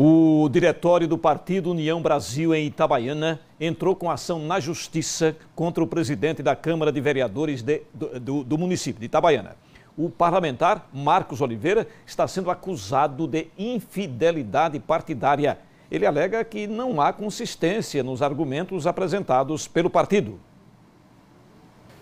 O diretório do Partido União Brasil em Itabaiana entrou com ação na justiça contra o presidente da Câmara de Vereadores de, do, do, município de Itabaiana. O parlamentar Marcos Oliveira está sendo acusado de infidelidade partidária. Ele alega que não há consistência nos argumentos apresentados pelo partido.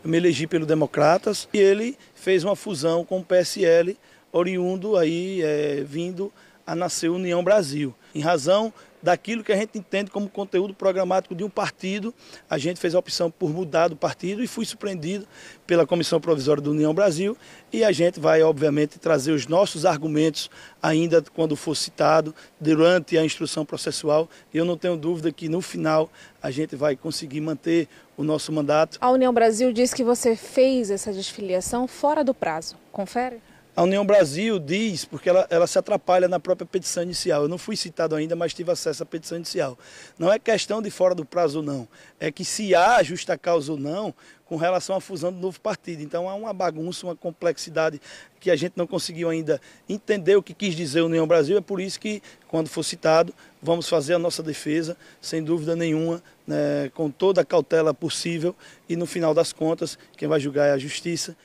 Eu me elegi pelo Democratas e ele fez uma fusão com o PSL, oriundo aí, é, vindo a nascer União Brasil. Em razão daquilo que a gente entende como conteúdo programático de um partido, a gente fez a opção por mudar do partido e fui surpreendido pela Comissão Provisória da União Brasil e a gente vai, obviamente, trazer os nossos argumentos ainda quando for citado durante a instrução processual. E eu não tenho dúvida que no final a gente vai conseguir manter o nosso mandato. A União Brasil diz que você fez essa desfiliação fora do prazo. Confere? A União Brasil diz, porque ela, ela se atrapalha na própria petição inicial. Eu não fui citado ainda, mas tive acesso à petição inicial. Não é questão de fora do prazo ou não. É que se há justa causa ou não com relação à fusão do novo partido. Então há uma bagunça, uma complexidade que a gente não conseguiu ainda entender o que quis dizer União Brasil. É por isso que, quando for citado, vamos fazer a nossa defesa, sem dúvida nenhuma, né, com toda a cautela possível. E no final das contas, quem vai julgar é a justiça.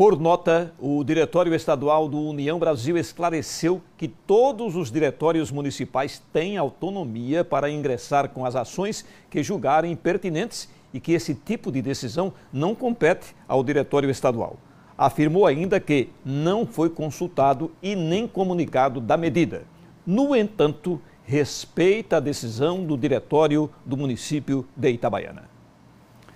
Por nota, o Diretório Estadual do União Brasil esclareceu que todos os diretórios municipais têm autonomia para ingressar com as ações que julgarem pertinentes e que esse tipo de decisão não compete ao Diretório Estadual. Afirmou ainda que não foi consultado e nem comunicado da medida. No entanto, respeita a decisão do Diretório do município de Itabaiana.